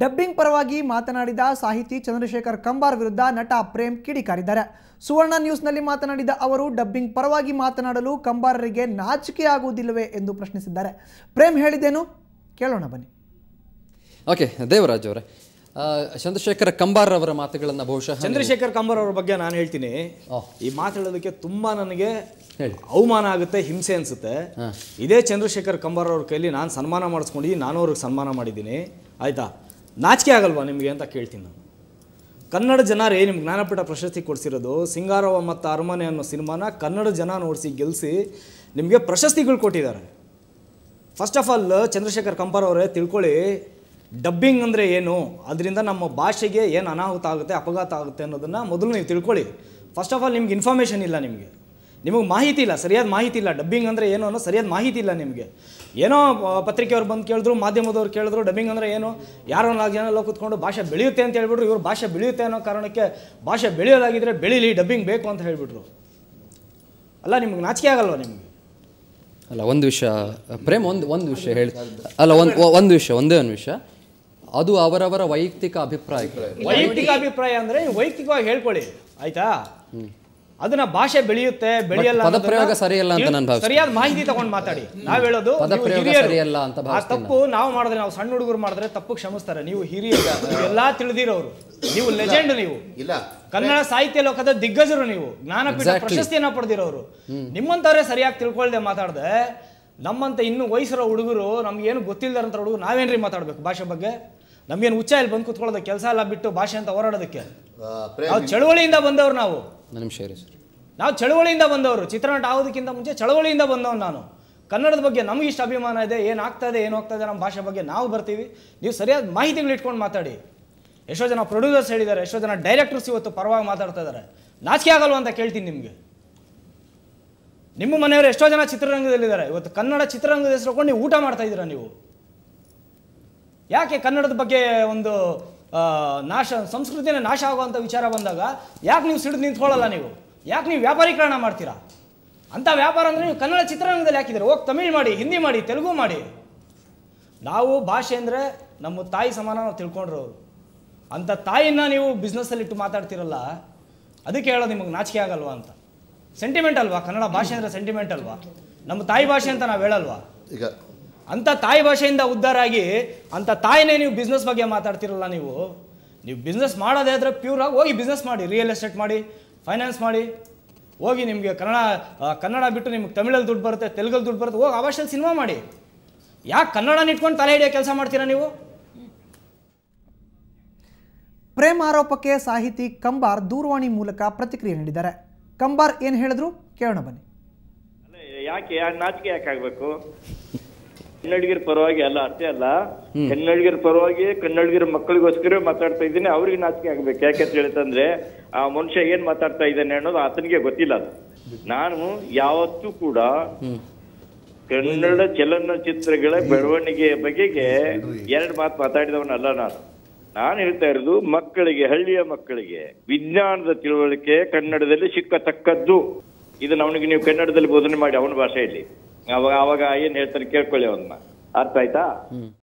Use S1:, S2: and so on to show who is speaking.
S1: dubbing ಪರವಾಗಿ ಮಾತನಾಡಿದ ಸಾಹಿತಿ ಚಂದ್ರಶೇಖರ್ ಕಂಬಾರ್ ವಿರುದ್ಧ ನಟ ಪ್ರೇಮ್ ಕಿಡಿಕಾರಿದ್ದಾರೆ ಸುವರ್ಣ ನ್ಯೂಸ್ನಲ್ಲಿ ಮಾತನಾಡಿದ ಅವರು ಡಬ್ಬಿಂಗ್ ಪರವಾಗಿ ಮಾತನಾಡಲು ಕಂಬಾರರಿಗೆ ನಾಚಿಕೆ ಆಗುವುದಿಲ್ಲವೇ ಎಂದು ಪ್ರಶ್ನಿಸಿದ್ದಾರೆ ಪ್ರೇಮ್ ಹೇಳಿದ್ದೇನು ಕೇಳೋಣ ಬನ್ನಿ ಓಕೆ ದೇವರಾಜ್ ಅವರೇ ಚಂದ್ರಶೇಖರ್ ಕಂಬಾರ್ ಅವರ ಮಾತುಗಳನ್ನು ಬಹುಶಃ ಚಂದ್ರಶೇಖರ್ ಕಂಬಾರ್ ಅವರ ಬಗ್ಗೆ ನಾನು ಹೇಳ್ತೀನಿ ಈ ಮಾತು ಹೇಳೋದಕ್ಕೆ ತುಂಬಾ ನನಗೆ ಅವಮಾನ ಆಗುತ್ತೆ ಹಿಂಸೆ ಅನಿಸುತ್ತೆ ಇದೇ ಚಂದ್ರಶೇಖರ್ ಕಂಬಾರ್ ಅವ್ರ ಕೈಲಿ ನಾನು ಸನ್ಮಾನ ಮಾಡಿಸ್ಕೊಂಡಿದ್ದೀನಿ ನಾನು ಅವ್ರಿಗೆ ಸನ್ಮಾನ ಮಾಡಿದ್ದೀನಿ ಆಯ್ತಾ ನಾಚಿಕೆ ಆಗಲ್ವಾ ನಿಮಗೆ ಅಂತ ಕೇಳ್ತೀನಿ ನಾನು ಕನ್ನಡ ಜನರೇ ನಿಮ್ಗೆ ಜ್ಞಾನಪೀಠ ಪ್ರಶಸ್ತಿ ಕೊಡಿಸಿರೋದು ಸಿಂಗಾರವ ಮತ್ತು ಅರಮನೆ ಅನ್ನೋ ಸಿನಿಮಾನ ಕನ್ನಡ ಜನ ನೋಡಿಸಿ ಗೆಲ್ಲಿಸಿ ನಿಮಗೆ ಪ್ರಶಸ್ತಿಗಳು ಕೊಟ್ಟಿದ್ದಾರೆ first of all Chandrashekhar Kambar ಅವರೇ ತಿಳ್ಕೊಳ್ಳಿ ಡಬ್ಬಿಂಗ್ ಅಂದರೆ ಏನು ಅದರಿಂದ ನಮ್ಮ ಭಾಷೆಗೆ ಏನು ಅನಾಹುತ ಆಗುತ್ತೆ ಅಪಘಾತ ಆಗುತ್ತೆ ಅನ್ನೋದನ್ನು ಮೊದಲು ನೀವು ತಿಳ್ಕೊಳ್ಳಿ ಫಸ್ಟ್ ಆಫ್ ಆಲ್ ನಿಮ್ಗೆ ಇನ್ಫಾರ್ಮೇಷನ್ ಇಲ್ಲ ನಿಮಗೆ ನಿಮಗೆ ಮಾಹಿತಿ ಇಲ್ಲ ಸರಿಯಾದ ಮಾಹಿತಿ ಇಲ್ಲ ಡಬ್ಬಿಂಗ್ ಅಂದರೆ ಏನು ಅನ್ನೋ ಸರಿಯಾದ ಮಾಹಿತಿ ಇಲ್ಲ ನಿಮಗೆ ಏನೋ ಪತ್ರಿಕೆಯವ್ರು ಬಂದು ಕೇಳಿದ್ರು ಮಾಧ್ಯಮದವ್ರು ಕೇಳಿದ್ರು ಡಬ್ಬಿಂಗ್ ಅಂದರೆ ಏನು ಯಾರೋ ನಾಲ್ಕು ಜನ ಎಲ್ಲ ಕೂತ್ಕೊಂಡು ಭಾಷೆ ಬೆಳೆಯುತ್ತೆ ಅಂತ ಹೇಳ್ಬಿಟ್ರು ಇವರು ಭಾಷೆ ಬೆಳೆಯುತ್ತೆ ಅನ್ನೋ ಕಾರಣಕ್ಕೆ ಭಾಷೆ ಬೆಳೆಯೋದಾಗಿದ್ದರೆ ಬೆಳೀಲಿ ಡಬ್ಬಿಂಗ್ ಬೇಕು ಅಂತ ಹೇಳಿಬಿಟ್ರು ಅಲ್ಲ ನಿಮಗೆ ನಾಚಿಕೆ ಆಗಲ್ವ ನಿಮಗೆ ಅಲ್ಲ ಒಂದು ವಿಷಯ ಪ್ರೇಮ್ ಒಂದು ಒಂದು ವಿಷಯ ಹೇಳಿ ಅಲ್ಲ ಒಂದು ಒಂದು ವಿಷಯ ಒಂದೇ ಒಂದು ವಿಷಯ ಅದು ಅವರವರ ವೈಯಕ್ತಿಕ ಅಭಿಪ್ರಾಯ ವೈಯಕ್ತಿಕ ಅಭಿಪ್ರಾಯ ಅಂದರೆ ವೈಯಕ್ತಿಕವಾಗಿ ಹೇಳ್ಕೊಳ್ಳಿ ಆಯಿತಾ ಅದನ್ನ ಭಾಷೆ ಬೆಳೆಯುತ್ತೆ ಬೆಳೆಯಲ್ಲ ಸರಿಯಲ್ಲ ಅಂತ ಸರಿಯಾದ ಮಾಹಿತಿ ತಗೊಂಡು ಮಾತಾಡಿ ನಾವ್ ಹೇಳೋದು ಸರಿಯಲ್ಲ ಅಂತ ಆ ತಪ್ಪು ನಾವು ಮಾಡಿದ್ರೆ ನಾವು ಸಣ್ಣ ಹುಡುಗರು ಮಾಡಿದ್ರೆ ತಪ್ಪು ಕ್ಷಮಿಸ್ತಾರೆ ನೀವು ಹಿರಿಯ ಎಲ್ಲಾ ತಿಳಿದಿರೋರು ನೀವು ಲೆಜೆಂಡ್ ನೀವು ಇಲ್ಲ ಕನ್ನಡ ಸಾಹಿತ್ಯ ಲೋಕದ ದಿಗ್ಗಜರು ನೀವು ಜ್ಞಾನಪೀಠ ಪ್ರಶಸ್ತಿಯನ್ನ ಪಡೆದಿರೋರು ನಿಮ್ಮಂತವ್ರೆ ಸರಿಯಾಗಿ ತಿಳ್ಕೊಳ್ದೆ ಮಾತಾಡದೆ ನಮ್ಮಂತ ಇನ್ನು ವಯಸ್ಸಿರೋ ಹುಡುಗರು ನಮ್ಗೇನು ಗೊತ್ತಿಲ್ಲದಂತ ಹುಡುಗರು ನಾವೇನ್ರಿ ಮಾತಾಡ್ಬೇಕು ಭಾಷೆ ಬಗ್ಗೆ ನಮ್ಗೇನು ಉಚ್ಚ ಇಲ್ಲಿ ಬಂದು ಕುತ್ಕೊಳ್ಳೋದಕ್ಕೆ ಕೆಲಸ ಎಲ್ಲ ಬಿಟ್ಟು ಭಾಷೆ ಅಂತ ಹೋರಾಡೋದಕ್ಕೆ ಚಳವಳಿಯಿಂದ ಬಂದವ್ರು ನಾವು ನಿಮಿಷ ಸರ್ ನಾವು ಚಳವಳಿಯಿಂದ ಬಂದವರು ಚಿತ್ರನಟ ಆಗೋದಕ್ಕಿಂತ ಮುಂಚೆ ಚಳವಳಿಯಿಂದ ಬಂದವನು ನಾನು ಕನ್ನಡದ ಬಗ್ಗೆ ನಮಗೆ ಇಷ್ಟು ಅಭಿಮಾನ ಇದೆ ಏನಾಗ್ತಾ ಇದೆ ಏನು ಹೋಗ್ತಾ ಇದೆ ನಮ್ಮ ಭಾಷೆ ಬಗ್ಗೆ ನಾವು ಬರ್ತೀವಿ ನೀವು ಸರಿಯಾದ ಮಾಹಿತಿಗಳು ಇಟ್ಕೊಂಡು ಮಾತಾಡಿ ಎಷ್ಟೋ ಜನ ಪ್ರೊಡ್ಯೂಸರ್ಸ್ ಹೇಳಿದ್ದಾರೆ ಎಷ್ಟೋ ಜನ ಡೈರೆಕ್ಟರ್ಸ್ ಇವತ್ತು ಪರವಾಗಿ ಮಾತಾಡ್ತಾ ಇದ್ದಾರೆ ನಾಚಿಕೆ ಆಗಲ್ವ ಅಂತ ಕೇಳ್ತೀನಿ ನಿಮಗೆ ನಿಮ್ಮ ಮನೆಯವರು ಎಷ್ಟೋ ಜನ ಚಿತ್ರರಂಗದಲ್ಲಿದ್ದಾರೆ ಇವತ್ತು ಕನ್ನಡ ಚಿತ್ರರಂಗದ ಹೆಸರು ಕೊಂಡು ಊಟ ಮಾಡ್ತಾ ಇದ್ದೀರಾ ನೀವು ಯಾಕೆ ಕನ್ನಡದ ಬಗ್ಗೆ ಒಂದು ನಾಶ ಸಂಸ್ಕೃತಿನ ನಾಶ ಆಗುವಂಥ ವಿಚಾರ ಬಂದಾಗ ಯಾಕೆ ನೀವು ಸಿಡಿದು ನಿಂತ್ಕೊಳ್ಳಲ್ಲ ನೀವು ಯಾಕೆ ನೀವು ವ್ಯಾಪಾರೀಕರಣ ಮಾಡ್ತೀರಾ ಅಂಥ ವ್ಯಾಪಾರ ಅಂದರೆ ನೀವು ಕನ್ನಡ ಚಿತ್ರರಂಗದಲ್ಲಿ ಹಾಕಿದ್ದೀರಿ ಹೋಗಿ ತಮಿಳು ಮಾಡಿ ಹಿಂದಿ ಮಾಡಿ ತೆಲುಗು ಮಾಡಿ ನಾವು ಭಾಷೆ ಅಂದರೆ ನಮ್ಮ ತಾಯಿ ಸಮಾನ ನಾವು ತಿಳ್ಕೊಂಡ್ರು ಅಂಥ ತಾಯಿನ ನೀವು ಬಿಸ್ನೆಸ್ಸಲ್ಲಿ ಇಟ್ಟು ಮಾತಾಡ್ತಿರಲ್ಲ ಅದಕ್ಕೆ ಹೇಳೋದು ನಿಮಗೆ ನಾಚಿಕೆ ಆಗಲ್ವಾ ಅಂತ ಸೆಂಟಿಮೆಂಟ್ ಅಲ್ವಾ ಕನ್ನಡ ಭಾಷೆ ಅಂದರೆ ಸೆಂಟಿಮೆಂಟ್ ಅಲ್ವಾ ನಮ್ಮ ತಾಯಿ ಭಾಷೆ ಅಂತ ನಾವು ಹೇಳಲ್ವಾ ಈಗ ಅಂಥ ತಾಯಿ ಭಾಷೆಯಿಂದ ಉದ್ಧಾರ ಆಗಿ ಅಂಥ ತಾಯಿನೇ ನೀವು ಬಿಸ್ನೆಸ್ ಬಗ್ಗೆ ಮಾತಾಡ್ತಿರಲ್ಲ ನೀವು ನೀವು ಬಿಸ್ನೆಸ್ ಮಾಡೋದೇ ಆದರೆ ಪ್ಯೂರಾಗಿ ಹೋಗಿ ಬಿಸ್ನೆಸ್ ಮಾಡಿ ರಿಯಲ್ ಎಸ್ಟೇಟ್ ಮಾಡಿ ಫೈನಾನ್ಸ್ ಮಾಡಿ ಹೋಗಿ ನಿಮಗೆ ಕನ್ನಡ ಕನ್ನಡ ಬಿಟ್ಟು ನಿಮ್ಗೆ ತಮಿಳಲ್ಲಿ ದುಡ್ಡು ಬರುತ್ತೆ ತೆಲುಗಲ್ಲಿ ದುಡ್ಡು ಬರುತ್ತೆ ಹೋಗಿ ಅವಶ್ಯ ಸಿನಿಮಾ ಮಾಡಿ ಯಾಕೆ ಕನ್ನಡನ ಇಟ್ಕೊಂಡು ತಲೆ ಹಿಡಿಯೋ ಕೆಲಸ ಮಾಡ್ತೀರಾ ನೀವು ಪ್ರೇಮ ಆರೋಪಕ್ಕೆ ಸಾಹಿತಿ ಕಂಬಾರ್ ದೂರವಾಣಿ ಮೂಲಕ ಪ್ರತಿಕ್ರಿಯೆ ನೀಡಿದ್ದಾರೆ ಕಂಬಾರ್ ಏನು ಹೇಳಿದ್ರು ಕೇಳೋಣ ಬನ್ನಿ
S2: ಯಾಕೆ ನಾಚಿಕೆ ಆಗಬೇಕು ಕನ್ನಡಿಗರ ಪರವಾಗಿ ಅಲ್ಲ ಅಷ್ಟೇ ಅಲ್ಲ ಕನ್ನಡಿಗರ ಪರವಾಗಿ ಕನ್ನಡಿಗರ ಮಕ್ಕಳಿಗೋಸ್ಕರ ಮಾತಾಡ್ತಾ ಇದ್ದೀನಿ ಅವ್ರಿಗೆ ನಾಚಿಕೆ ಆಗ್ಬೇಕು ಅಂತ ಹೇಳ್ತಂದ್ರೆ ಆ ಮನುಷ್ಯ ಏನ್ ಮಾತಾಡ್ತಾ ಇದ್ದಾನೆ ಅನ್ನೋದು ಆತನಿಗೆ ಗೊತ್ತಿಲ್ಲ ಅದು ನಾನು ಯಾವತ್ತೂ ಕೂಡ ಕನ್ನಡ ಚಲನಚಿತ್ರಗಳ ಬೆಳವಣಿಗೆಯ ಬಗೆಗೆ ಎರಡು ಮಾತು ಮಾತಾಡಿದವನಲ್ಲ ನಾನು ನಾನು ಹೇಳ್ತಾ ಇರೋದು ಮಕ್ಕಳಿಗೆ ಹಳ್ಳಿಯ ಮಕ್ಕಳಿಗೆ ವಿಜ್ಞಾನದ ತಿಳುವಳಿಕೆ ಕನ್ನಡದಲ್ಲಿ ಸಿಕ್ಕತಕ್ಕದ್ದು ಇದನ್ನ ಅವನಿಗೆ ನೀವು ಕನ್ನಡದಲ್ಲಿ ಬೋಧನೆ ಮಾಡಿ ಅವನ ಭಾಷೆಯಲ್ಲಿ ಅವಾಗ ಅವಾಗ ಏನ್ ಹೇಳ್ತಾರೆ ಕೇಳ್ಕೊಳ್ಳಿ ಅವನ್ನ ಅರ್ಥ ಆಯ್ತಾ